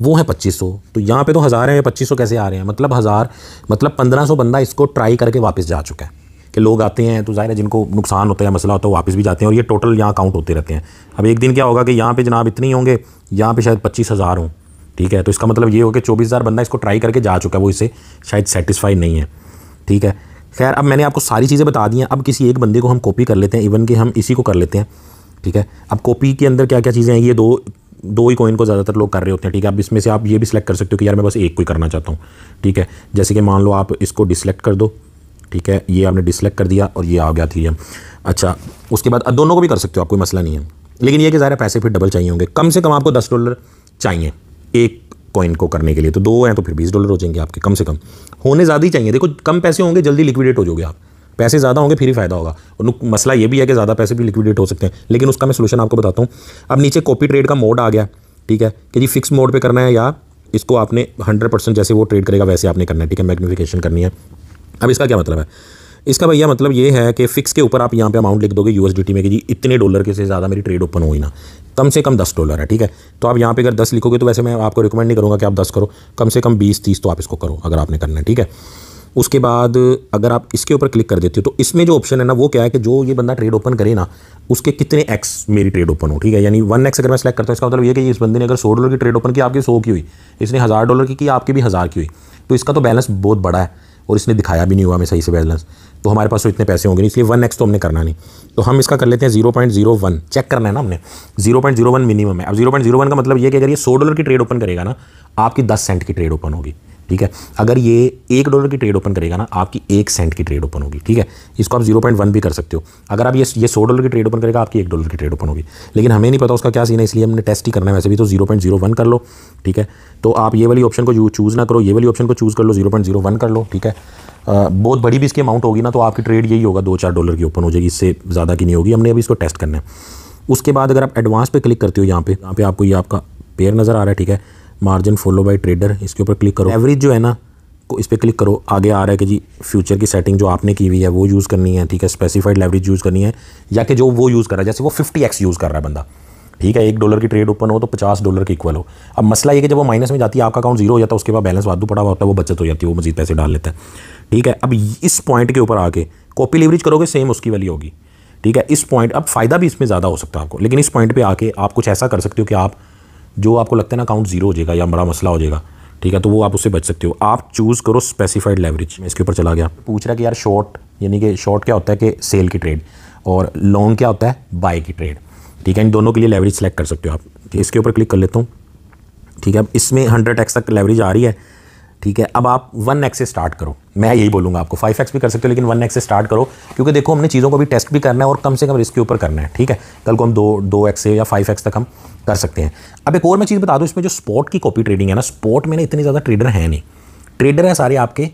वो है 2500 तो यहाँ पे तो हज़ार हैं 2500 कैसे आ रहे हैं मतलब हज़ार मतलब 1500 बंदा इसको ट्राई करके वापस जा चुका है कि लोग आते हैं तो जाहिर है जिनको नुकसान होता है मसला होता है वापस भी जाते हैं और ये टोटल यहाँ काउंट होते रहते हैं अब एक दिन क्या होगा कि यहाँ पे जनाब इतनी ही होंगे यहाँ पे शायद पच्चीस हज़ार हों ठीक है तो इसका मतलब ये होगा कि चौबीस हज़ार बंदा इसको ट्राई करके जा चुका है वो इसे शायद सेटिस्फाई नहीं है ठीक है खैर अब मैंने आपको सारी चीज़ें बता दी हैं अब किसी एक बंदे को हम कॉपी कर लेते हैं इवन कि हम इसी को कर लेते हैं ठीक है अब कॉपी के अंदर क्या क्या चीज़ें हैं ये दो दो ही कोइन को ज़्यादातर लोग कर रहे होते हैं ठीक है अब इसमें से आप ये भी सिलेक्ट कर सकते हो कि यार मैं बस एक को ही करना चाहता हूँ ठीक है जैसे कि मान लो आप इसको डिसलेक्ट कर दो ठीक है ये आपने डिसलेक्ट कर दिया और ये आ गया थ्री अच्छा उसके बाद दोनों को भी कर सकते हो आप कोई मसला नहीं है लेकिन ये कि ज़ाहिर पैसे फिर डबल चाहिए होंगे कम से कम आपको दस डॉलर चाहिए एक कॉइन को करने के लिए तो दो हैं तो फिर बीस डॉलर हो जाएंगे आपके कम से कम होने ज़्यादा ही चाहिए देखो कम पैसे होंगे जल्दी लिक्विडेट हो जाओगे आप पैसे ज़्यादा होंगे फिर ही फ़ायदा होगा और मसला ये भी है कि ज़्यादा पैसे भी लिक्विडेट हो सकते हैं लेकिन उसका मैं सोल्यूशन आपको बताता हूँ अब नीचे कॉपी ट्रेड का मोड आ गया ठीक है कि जी फिक्स मोड पर करना है या इसको आपने हंड्रेड परसेंट जैसे वो ट्रेड करेगा वैसे आपने करना है ठीक है मैग्निफिकेशन करनी है अब इसका क्या मतलब है इसका भैया मतलब ये है कि फिक्स के ऊपर आप यहाँ पे अमाउंट लिख दोगे यू में कि जी इतने डॉलर के से ज़्यादा मेरी ट्रेड ओपन हुई ना कम से कम दस डॉलर है ठीक है तो आप यहाँ पे अगर दस लिखोगे तो वैसे मैं आपको रिकमेंड नहीं करूँगा कि आप दस करो कम से कम बीस तीस तो आप इसको करो अगर आपने करना है ठीक है उसके बाद अगर आप इसके ऊपर क्लिक कर देते हो तो इसमें जो ऑप्शन है ना वो क्या है कि जो ये बंदा ट्रेड ओपन करे ना उसके कितने एक्स मेरी ट्रेड ओपन हो ठीक है यानी वन एक्स अगर मैं सेलेक्ट करता हूँ इसका मतलब ये कि इस बंदे ने अगर सौ डॉलर की ट्रेड ओपन की आपकी सौ की हुई इसने हज़ार डॉलर की की आपकी भी हज़ार की हुई तो इसका तो बैलेंस बहुत बड़ा है और इसने दिखाया भी नहीं हुआ हमें सही से बैलेंस तो हमारे पास तो इतने पैसे होंगे नहीं इसलिए वन एक्स तो हमने करना नहीं तो हम इसका कर लेते हैं zero point zero one check करना है ना हमने zero point zero one minimum है अब जीरो पॉइंट जीरो वन का मतलब ये कि अगर ये सौ डॉलर की ट्रेड ओपन करेगा ना आपकी दस सेंट की ट्रेड ओपन होगी ठीक है अगर ये एक डॉलर की ट्रेड ओपन करेगा ना आपकी एक सेंट की ट्रेड ओपन होगी ठीक है इसको आप जीरो पॉइंट वन भी कर सकते हो अगर आप ये ये सौ डॉलर की ट्रेड ओपन करेगा आपकी एक डॉलर की ट्रेड ओपन होगी लेकिन हमें नहीं पता उसका क्या सीन है इसलिए हमने टेस्ट ही करना है वैसे भी तो जीरो पॉइंट जीरो वन कर लो ठीक है तो आप ये वाली ऑप्शन को चूज़ ना करो ये वाली ऑप्शन को चूज़ कर लो जीरो पॉइंट जीरो वन कर लो ठीक है बहुत बड़ी भी इसकी अमाउंट होगी ना तो आपकी ट्रेड यही होगा दो चार डॉलर की ओपन हो जाएगी इससे ज़्यादा की नहीं होगी हमने अभी इसको टेस्ट करना है उसके बाद अगर आप एडवांस पे क्लिक करते हो यहाँ पे यहाँ पे आपको ये आपका पेयर नज़र आ रहा है ठीक है मार्जिन फॉलो बाई ट्रेडर इसके ऊपर क्लिक करो एवरेज जो है ना को इस पर क्लिक करो आगे आ रहा है कि जी फ्यूचर की सेटिंग जो आपने की हुई है वो यूज़ करनी है ठीक है स्पेसिफाइड लेवरेज यूज़ करनी है या कि जो वो यूज़ कर रहा है जैसे वो फिफ्टी एक्स यूज़ कर रहा है बंदा ठीक है एक डॉलर की ट्रेड ओपन हो तो पचास डॉलर की इक्वल हो अब मसला ये कि जब वो माइनस में जाती है आपका अकाउंट जीरो हो जाता है उसके बाद बैलेंस वादू पड़ा हुआ होता है वो बचत हो जाती है वो मजीद पैसे डाल लेता है ठीक है अब इस पॉइंट के ऊपर आके कॉपी लेवरेज करोगे सेम उसकी वाली होगी ठीक है इस पॉइंट अब फ़ायदा भी इसमें ज़्यादा हो सकता है आपको लेकिन इस पॉइंट पर आके आप कुछ ऐसा कर सकते हो कि आप जो आपको लगता है ना अकाउंट जीरो हो जाएगा या बड़ा मसला हो जाएगा ठीक है तो वो आप उससे बच सकते हो आप चूज़ करो स्पेसिफाइड लेवरेज मैं इसके ऊपर चला गया पूछ रहा कि यार शॉर्ट यानी कि शॉर्ट क्या होता है कि सेल की ट्रेड और लॉन्ग क्या होता है बाय की ट्रेड ठीक है इन दोनों के लिए लेवरेज सेलेक्ट कर सकते हो आप इसके ऊपर क्लिक कर लेता हूँ ठीक है अब इसमें हंड्रेड तक लेवरेज आ रही है ठीक है अब आप वन एक्स से स्टार्ट करो मैं यही बोलूंगा आपको फाइव एक्स भी कर सकते हो लेकिन वन एक्स से स्टार्ट करो क्योंकि देखो हमने चीज़ों को भी टेस्ट भी करना है और कम से कम रिस्क के ऊपर करना है ठीक है कल को हम दो दो एक्स से या फाइव एक्स तक हम कर सकते हैं अब एक और मैं चीज़ बता दूँ इसमें जो स्पॉट की कॉपी ट्रेडिंग है ना स्पॉट में ना इतने ज़्यादा ट्रेडर हैं नहीं ट्रेडर हैं सारे आपके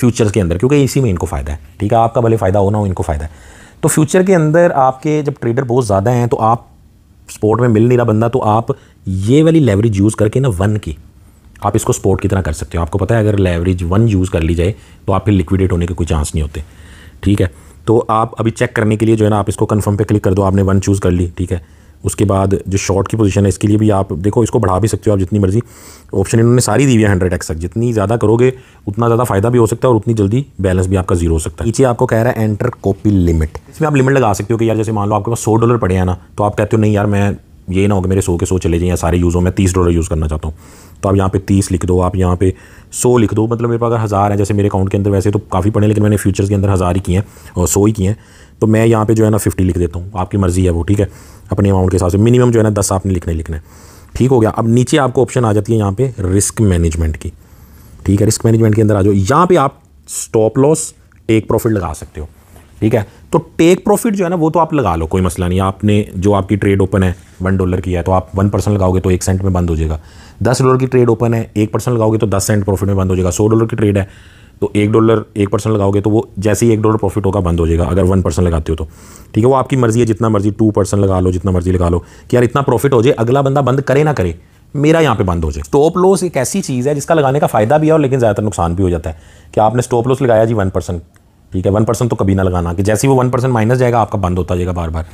फ्यूचर्स के अंदर क्योंकि इसी में इनको फ़ायदा है ठीक है आपका भले फ़ायदा हो ना हो इनको फ़ायदा है तो फ्यूचर के अंदर आपके जब ट्रेडर बहुत ज़्यादा हैं तो आप स्पॉट में मिल नहीं रहा बंदा तो आप ये वाली लेवरेज यूज़ करके ना वन की आप इसको स्पोर्ट की तरह कर सकते हो आपको पता है अगर लेवरेज वन यूज़ कर ली जाए तो आप फिर लिक्विडेट होने के कोई चांस नहीं होते ठीक है तो आप अभी चेक करने के लिए जो है ना आप इसको कन्फर्म पे क्लिक कर दो आपने वन चूज़ कर ली ठीक है उसके बाद जो शॉर्ट की पोजीशन है इसके लिए भी आप देखो इसको बढ़ा भी सकते हो आप जितनी मर्जी ऑप्शन इन्होंने सारी दी हुई है हंड्रेड एक्स तक जितनी ज़्यादा करोगे उतना ज़्यादा फायदा भी हो सकता है और उतनी जल्दी बैलेंस भी आपका जीरो हो सकता है नीचे आपको कह रहा है एंटर कॉपी लिमिट इसमें आप लिमिट लगा सकते हो कि यार जैसे मान लो आपके पास सौ डॉलर पड़े हैं ना तो आप कहते हो नहीं यार मैं ये ना होगा मेरे सौ के सौ चले जाएँ या सारे यूज़ हो मैं तीस डॉलर यूज़ करना चाहता हूँ तो आप यहाँ पे तीस लिख दो आप यहाँ पे सौ लिख दो मतलब मेरे पास अगर हज़ार है जैसे मेरे अकाउंट के अंदर वैसे तो काफ़ी पड़े लेकिन मैंने फ्यूचर्स के अंदर हज़ार ही किए हैं और सौ ही किए हैं तो मैं यहाँ पे जो है ना फिफ्टी लिख देता हूँ आपकी मर्ज़ी है वो ठीक है अपने अमाउंट के हिसाब से मिनिमम जो है ना दस आपने लिखने लिखना ठीक हो गया अब नीचे आपको ऑप्शन आ जाती है यहाँ पे रिस्क मैनेजमेंट की ठीक है रिस्क मैनेजमेंट के अंदर आ जाओ यहाँ पर आप स्टॉप लॉस टेक प्रॉफिट लगा सकते हो ठीक है तो टेक प्रॉफिट जो है ना वो तो आप लगा लो कोई मसला नहीं आपने जो आपकी ट्रेड ओपन है वन डॉलर की है तो आप वन परसेंट लगाओगे तो एक सेंट में बंद हो जाएगा दस डॉलर की ट्रेड ओपन है एक परसेंट लगाओगे तो दस सेंट प्रॉफिट में बंद हो जाएगा सौ डॉलर की ट्रेड है तो एक डॉलर एक परसेंट लगाओगे तो वो जैसे ही एक डॉलर प्रॉफिट होगा बंद हो जाएगा अगर वन परसेंट लगाते हो तो ठीक है वो आपकी मर्जी है जितना मर्जी टू परसेंट लगा लो जितना मर्जी लगा लो कि यार इतना प्रॉफिट हो जाए अगला बंदा बंद करे ना करे मेरा यहाँ पे बंद हो जाए स्टॉप लॉस एक ऐसी चीज़ है जिसका लगाने का फायदा भी है और लेकिन ज़्यादातर नुकसान भी हो जाता है कि आपने स्टॉप लॉस लगाया जी वन परसेंट ठीक है वन परसेंट तो कभी ना लगाना कि जैसे ही वो वन परसेंट माइनस जाएगा आपका बंद होता जाएगा बार बार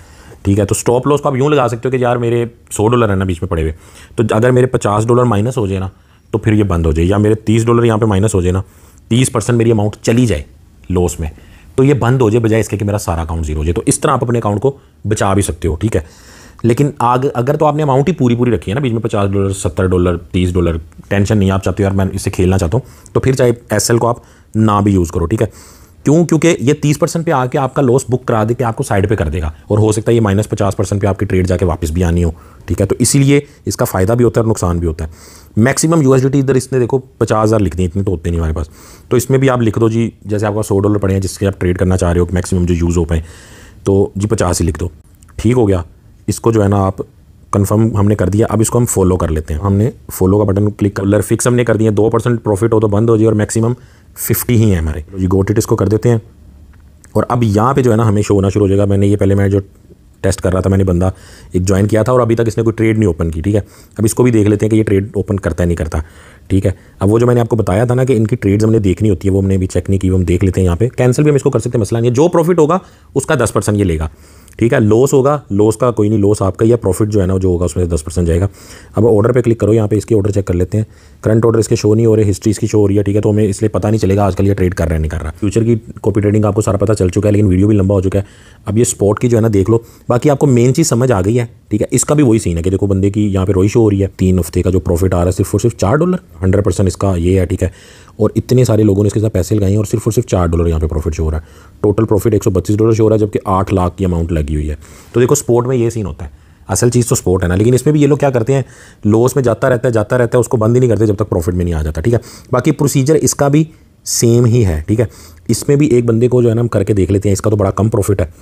ठीक है तो स्टॉप लॉस को आप यूँ लगा सकते हो कि यार मेरे सौ डॉलर है ना बीच में पड़े हुए तो अगर मेरे पचास डॉलर माइनस हो जाए ना तो फिर ये बंद हो जाए या मेरे तीस डॉलर यहाँ पर माइनस हो जाए ना तीस परसेंट मेरी अमाउंट चली जाए लॉस में तो ये बंद हो जाए बजाय इसके कि मेरा सारा अकाउंट जीरो हो जाए तो इस तरह आप अपने अकाउंट को बचा भी सकते हो ठीक है लेकिन आग अगर तो आपने अमाउंट ही पूरी पूरी रखी है ना बीच में पचास डॉलर सत्तर डॉलर तीस डॉलर टेंशन नहीं आप चाहते हो यार मैं इससे खेलना चाहता हूँ तो फिर चाहे एस को आप ना भी यूज़ करो ठीक है क्यों क्योंकि ये तीस परसेंट पर आके आपका लॉस बुक करा दे के आपको साइड पर कर देगा और हो सकता है ये माइनस पचास परसेंट पर आपकी ट्रेड जाके वापस भी आनी हो ठीक है तो इसीलिए इसका फ़ायदा भी होता है और नुकसान भी होता है मैक्सिमम यू एस इधर इसने देखो पचास हज़ार लिख दी इतने तो होते नहीं हमारे पास तो इसमें भी आप लिख दो जी जैसे आपका सौ डॉलर पड़े हैं जिसके आप ट्रेड करना चाह रहे हो मैक्सिमम जो यूज़ हो पाए तो जी पचास ही लिख दो ठीक हो गया इसको जो है ना आप कंफर्म हमने कर दिया अब इसको हम फॉलो कर लेते हैं हमने फॉलो का बटन क्लिक कर फिक्स हमने कर दिया दो परसेंट प्रॉफिट हो तो बंद हो जाए और मैक्सिमम फिफ्टी ही हैं हमारे ये गोटेट इसको कर देते हैं और अब यहाँ पे जो है ना हमें शो होना शुरू हो जाएगा मैंने ये पहले मैं जो टेस्ट कर रहा था मैंने बंदा एक ज्वाइन किया था और अभी तक इसने कोई ट्रेड नहीं ओपन की ठीक है अब इसको भी देख लेते हैं कि ये ट्रेड ओपन करता है नहीं करता ठीक है अब वो जो मैंने आपको बताया था ना कि इनकी ट्रेड्स हमने देखनी होती है वो हमने अभी चेक नहीं की वो हम देख लेते हैं यहाँ पे कैंसिल भी हम इसको कर सकते हैं मसला नहीं है जो प्रॉफिट होगा उसका दस परसेंट ये लेगा ठीक है लॉस होगा लॉस का कोई नहीं लॉस आपका या प्रॉफिट जो है ना जो होगा उसमें से दस परसेंट जाएगा अब ऑर्डर पे क्लिक करो यहाँ पे इसके ऑर्डर चेक कर लेते हैं करंट ऑर्डर इसके शो नहीं हो रहे हिस्ट्री इसकी शो हो रही है ठीक है तो हमें इसलिए पता नहीं चलेगा आजकल ये ट्रेड कर रहा है नहीं कर रहा फ्यूचर की कॉपी ट्रेडिंग का आपको सारा पता चल चुका है लेकिन वीडियो भी लंबा हो चुका है अब ये स्पॉट की जो है ना देख लो बाकी आपको मेन चीज़ समझ आ गई है ठीक है इसका भी वही सीन है कि देखो बंदे की यहाँ पे रोई शो हो रही है तीन हफ्ते का जो प्रॉफिट आ रहा है सिर्फ और सिर्फ चार डॉलर हंड्रेड परसेंट इसका ये है ठीक है और इतने सारे लोगों ने इसके साथ पैसे लगाए और सिर्फ और सिर्फ चार डॉलर यहाँ पे प्रॉफिट शो हो रहा है टोटल प्रॉफिट एक डॉलर शो हो रहा है जबकि आठ लाख की अमाउंट लगी हुई है तो देखो स्पोर्ट में ये सीन होता है असल चीज़ तो स्पोर्ट है ना लेकिन इसमें भी ये लोग क्या करते हैं लॉस में जाता रहता है जाता रहता है उसको बंद ही नहीं करते जब तक प्रॉफिट में नहीं आ जाता ठीक है बाकी प्रोसीजर इसका भी सेम ही है ठीक है इसमें भी एक बंदे को जो है ना हम करके देख लेते हैं इसका तो बड़ा कम प्रॉफिट है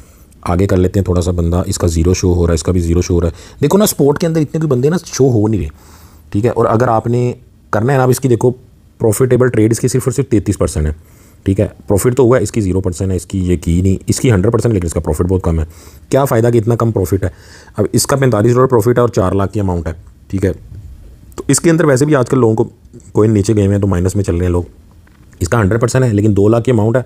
आगे कर लेते हैं थोड़ा सा बंदा इसका ज़ीरो शो हो रहा है इसका भी ज़ीरो शो हो रहा है देखो ना स्पोर्ट के अंदर इतने भी बंदे ना शो हो नहीं रहे ठीक है और अगर आपने करना है ना आप इसकी देखो प्रॉफिटेबल ट्रेड इसकी सिर्फ और सिर्फ तैंतीस परसेंट है ठीक है प्रॉफिट तो हुआ है इसकी जीरो परसेंट है इसकी ये की नहीं इसकी हंड्रेड परसेंट लेकिन इसका प्रॉफिट बहुत कम है क्या फ़ायदा कि इतना कम प्रॉफिट है अब इसका पैंतालीस डॉलर प्रॉफिट है और चार लाख की अमाउंट है ठीक है तो इसके अंदर वैसे भी आजकल लोगों को कोई नीचे गए हुए हैं तो माइनस में चल रहे हैं लोग इसका हंड्रेड परसेंट है लेकिन दो लाख की अमाउंट है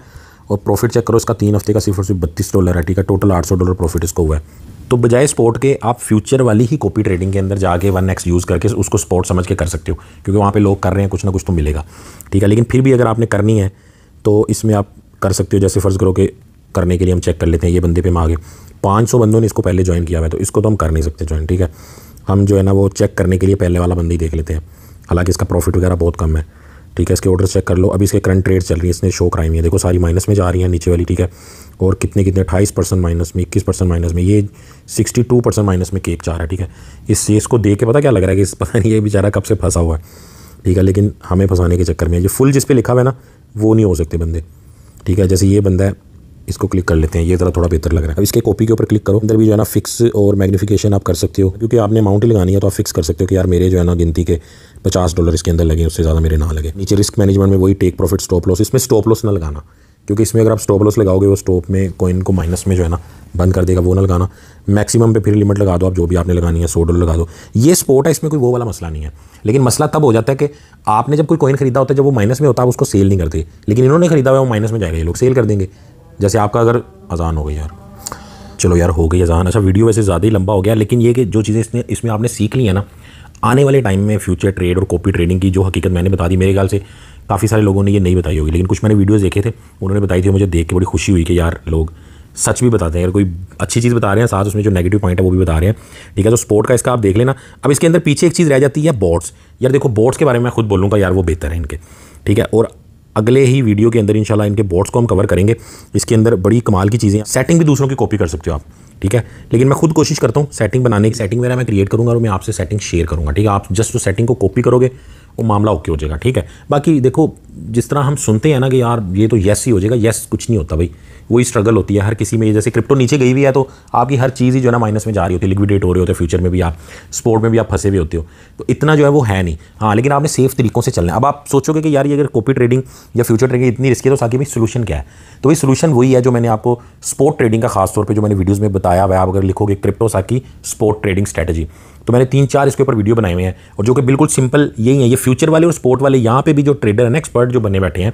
और प्रॉफिट चेक करो इसका तीन हफ्ते का सिर्फ और सिर्फ बत्तीस डॉलर है ठीक है टोटल आठ सौ डॉलर प्रॉफिट इसको हुआ है तो बजाय स्पोर्ट के आप फ्यूचर वाली ही कॉपी ट्रेडिंग के अंदर जाके वन एक्स यूज़ करके उसको स्पोर्ट समझ के कर सकते हो क्योंकि वहाँ पे लोग कर रहे हैं कुछ ना कुछ तो मिलेगा ठीक है लेकिन फिर भी अगर आपने करनी है तो इसमें आप कर सकते हो जैसे फ़र्ज़ करो कि करने के लिए हम चेक कर लेते हैं ये बंदे पे मांगे पाँच सौ बंदों ने इसको पहले ज्वाइन किया हुआ है तो इसको तो हम कर नहीं सकते ज्वाइन ठीक है हम जो है ना वो चेक करने के लिए पहले वाला बंदी देख लेते हैं हालाँकि इसका प्रॉफिट वगैरह बहुत कम है ठीक है इसके ऑर्डर चेक कर लो अभी इसके करंट ट्रेड चल रही है इसने शो कराई हुई है देखो सारी माइनस में जा रही है नीचे वाली ठीक है और कितने कितने अट्ठाईस परसेंट माइनस में इक्कीस परसेंट माइनस में ये सिक्सटी टू परसेंट माइनस में केक जा रहा है ठीक है इस सेस को देख के पता क्या लग रहा है कि इस पता नहीं ये बेचारा कब से फंसा हुआ है ठीक है लेकिन हमें फंसाने के चक्कर में ये फुल जिस पर लिखा हुआ है ना वो नहीं हो सकते बंदे ठीक है जैसे ये बंदा है इसको क्लिक कर लेते हैं ये ज़रा थोड़ा बेहतर लग रहा है अब इसके कॉपी के ऊपर क्लिक करो अंदर भी जो है ना फिक्स और मैग्नीफिकेशन आप कर सकते हो क्योंकि आपने अमाउंट लगानी है तो आप फिक्स कर सकते हो कि यार मेरे जो है ना गिनती के पचास डॉलर इसके अंदर लगे उससे ज़्यादा मेरे ना लगे नीचे रिस्क मैनेजमेंट में वही टेक प्रॉफिट स्टॉप लॉस इसमें स्टॉप लॉस ना लगाना क्योंकि इसमें अगर आप स्टॉप लॉस लगाओगे वो स्टॉप में कॉइन को माइनस में जो है ना बंद कर देगा वो ना लगाना मैक्सिमम पे फिर लिमिट लगा दो आप जो भी आपने लगानी है सौ डॉलर लगा दो ये स्पोर्ट है इसमें कोई वो वाला मसला नहीं है लेकिन मसला तब हो जाता है कि आपने जब कोई कॉइन खरीदा होता है जब वो माइनस में होता है उसको सेल नहीं करते लेकिन इन्होंने खरीदा हुआ वो माइनस में जाएगा ये लोग सेल कर देंगे जैसे आपका अगर अजान हो गई यार चलो यार हो गई अजान अच्छा वीडियो वैसे ज़्यादा ही लंबा हो गया लेकिन ये कि जो चीज़ें इसमें इसमें आपने सीख ली है ना आने वाले टाइम में फ्यूचर ट्रेड और कॉपी ट्रेडिंग की जो हकीकत मैंने बता दी मेरे ख्याल से काफ़ी सारे लोगों ने ये नहीं बताई होगी लेकिन कुछ मैंने वीडियोज़ देखे थे उन्होंने बताई थी मुझे देख के बड़ी खुशी हुई कि यार लोग सच भी बताते हैं अगर कोई अच्छी चीज़ बता रहे हैं साथ उसमें जो नेगेटिव पॉइंट है वो भी बता रहे हैं ठीक है तो स्पोर्ट का इसका आप देख लेना अब इसके अंदर पीछे एक चीज़ रह जाती है बोर्ड्स यार देखो बोर्ड्स के बारे में मैं खुद बोलूँगा यार वो बेहतर है इनके ठीक है और अगले ही वीडियो के अंदर इंशाल्लाह इनके बोर्ड्स को हम कवर करेंगे इसके अंदर बड़ी कमाल की चीज़ें सेटिंग भी दूसरों की कॉपी कर सकते हो आप ठीक है लेकिन मैं खुद कोशिश करता हूँ सेटिंग बनाने की सेटिंग मेरा मैं क्रिएट करूँगा और मैं आपसे सेटिंग शेयर करूँगा ठीक है आप जस्ट उस सेटिंग को कॉपी करोगे वो मामला ओके हो जाएगा ठीक है बाकी देखो जिस तरह हम सुनते हैं ना कि यार ये तो येस ही हो जाएगा येस कुछ नहीं होता भाई वही स्ट्रगल होती है हर किसी में जैसे क्रिप्टो नीचे गई भी है तो आपकी हर चीज़ ही जो है ना माइनस में जा रही होती है लिक्विडेट हो रहे होते हैं फ्यूचर में भी आप स्पोर्ट में भी आप फंसे भी होते हो तो इतना जो है वो है नहीं हाँ लेकिन आपने सेफ तरीकों से चलना है अब आप सोचोगे कि यार ये अगर कॉपी ट्रेडिंग या फ्यूचर ट्रेडिंग इतनी रिस्की है तो साकी भाई सोलूशन क्या है तो भाई सोलूशन वही है जो मैंने आपको स्पोर्ट ट्रेडिंग का खास तौर पर जो मैंने वीडियोज़ में बताया हुआ आप अगर लिखोगे क्रिप्टो साकी स्पोर्ट ट्रेडिंग स्ट्रैटेजी तो मैंने तीन चार इसके ऊपर वीडियो बनाए हुए हैं और जो कि बिल्कुल सिंपल यही है ये फ्यूचर वाले और स्पोर्ट वाले यहाँ पे भी जो ट्रेडर है ना एक्सपर्ट एक्सपर्ट जो बने बैठे हैं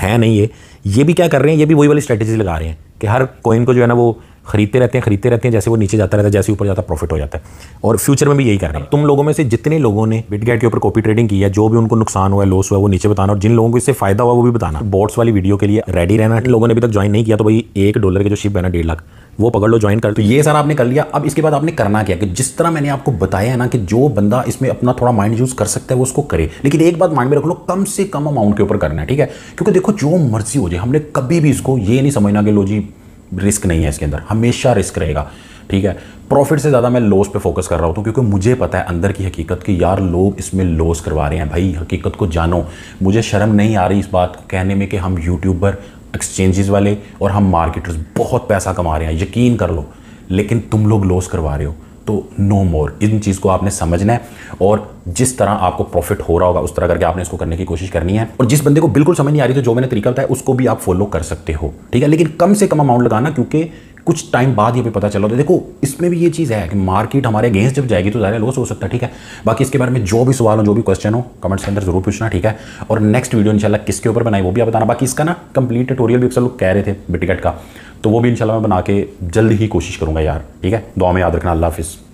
है नहीं ये ये भी क्या कर रहे हैं ये भी वही वाली स्ट्रैटेजी लगा रहे हैं कि हर कोइन को जो है ना वो खरीदते रहते हैं खरीदते रहते हैं जैसे वो नीचे जाता रहता है जैसे ऊपर जाता प्रॉफिट हो जाता है और फ्यूचर में भी यही करना है तुम लोगों में से जितने लोगों ने बिटगेट के ऊपर कॉपी ट्रेडिंग की है जो भी उनको नुकसान हुआ है लॉस हुआ वो नीचे बताना और जिन लोगों को इससे फायदा हुआ वो भी बताना बॉट्स वाली वीडियो के लिए रेडी रहना इन लोगों ने अभी तक ज्वाइन नहीं किया तो भाई एक डॉलर के जो शिप है ना डेढ़ लाख वो पकड़ लो ज्वाइन कर तो ये सारा आपने कर लिया अब इसके बाद आपने करना क्या कि जिस तरह मैंने आपको बताया है ना कि जो बंदा इसमें अपना थोड़ा माइंड यूज़ कर सकता है वो उसको करे लेकिन एक बात माइंड में रख लो कम से कम अमाउंट के ऊपर करना है ठीक है क्योंकि देखो जो मर्जी हो जाए हमने कभी भी इसको ये नहीं समझना कि लो जी रिस्क नहीं है इसके अंदर हमेशा रिस्क रहेगा ठीक है प्रॉफिट से ज़्यादा मैं लॉस पे फोकस कर रहा होता हूँ तो क्योंकि मुझे पता है अंदर की हकीकत कि यार लोग इसमें लॉस करवा रहे हैं भाई हकीकत को जानो मुझे शर्म नहीं आ रही इस बात को कहने में कि हम यूट्यूबर एक्सचेंजेस वाले और हम मार्केटर्स बहुत पैसा कमा रहे हैं यकीन कर लो लेकिन तुम लोग लॉस करवा रहे हो तो नो मोर इन चीज़ को आपने समझना है और जिस तरह आपको प्रॉफिट हो रहा होगा उस तरह करके आपने इसको करने की कोशिश करनी है और जिस बंदे को बिल्कुल समझ नहीं आ रही तो जो मैंने तरीका बताया उसको भी आप फॉलो कर सकते हो ठीक है लेकिन कम से कम अमाउंट लगाना क्योंकि कुछ टाइम बाद ये भी पता चला तो देखो इसमें भी ये चीज़ है कि मार्केट हमारे अगेंस्ट जब जाएगी तो ज़्यादा लॉस हो सकता है ठीक है बाकी इसके बारे में जो भी सवाल हो जो भी क्वेश्चन हो कमेंट्स के अंदर जरूर पूछना ठीक है और नेक्स्ट वीडियो इंशाल्लाह किसके ऊपर बनाई वो भी आप बताना बाकी इसका ना कंप्लीट ट्यूटोरियल भी अक्सर लोग कह रहे थे बिटिकट का तो वो भी इंशाल्लाह मैं बना के जल्द ही कोशिश करूँगा यार ठीक है दुआ में याद रखना अल्लाह हाफिज़